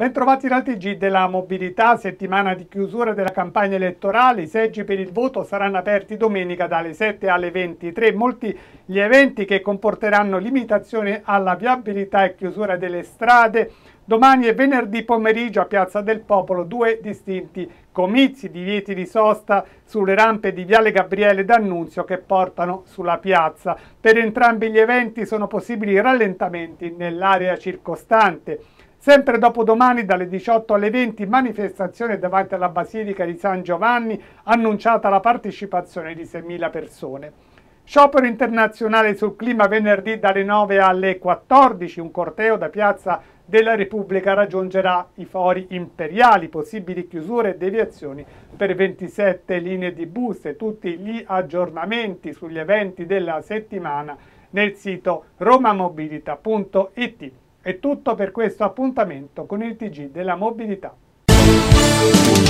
Bentrovati dal TG della mobilità, settimana di chiusura della campagna elettorale, i seggi per il voto saranno aperti domenica dalle 7 alle 23, molti gli eventi che comporteranno limitazione alla viabilità e chiusura delle strade, Domani e venerdì pomeriggio a Piazza del Popolo due distinti comizi, divieti di sosta sulle rampe di Viale Gabriele D'Annunzio che portano sulla piazza. Per entrambi gli eventi sono possibili rallentamenti nell'area circostante. Sempre dopodomani dalle 18 alle 20 manifestazione davanti alla Basilica di San Giovanni, annunciata la partecipazione di 6.000 persone. Sciopero internazionale sul clima venerdì dalle 9 alle 14, un corteo da Piazza della Repubblica raggiungerà i fori imperiali, possibili chiusure e deviazioni per 27 linee di buste, tutti gli aggiornamenti sugli eventi della settimana nel sito romamobilita.it. È tutto per questo appuntamento con il TG della mobilità.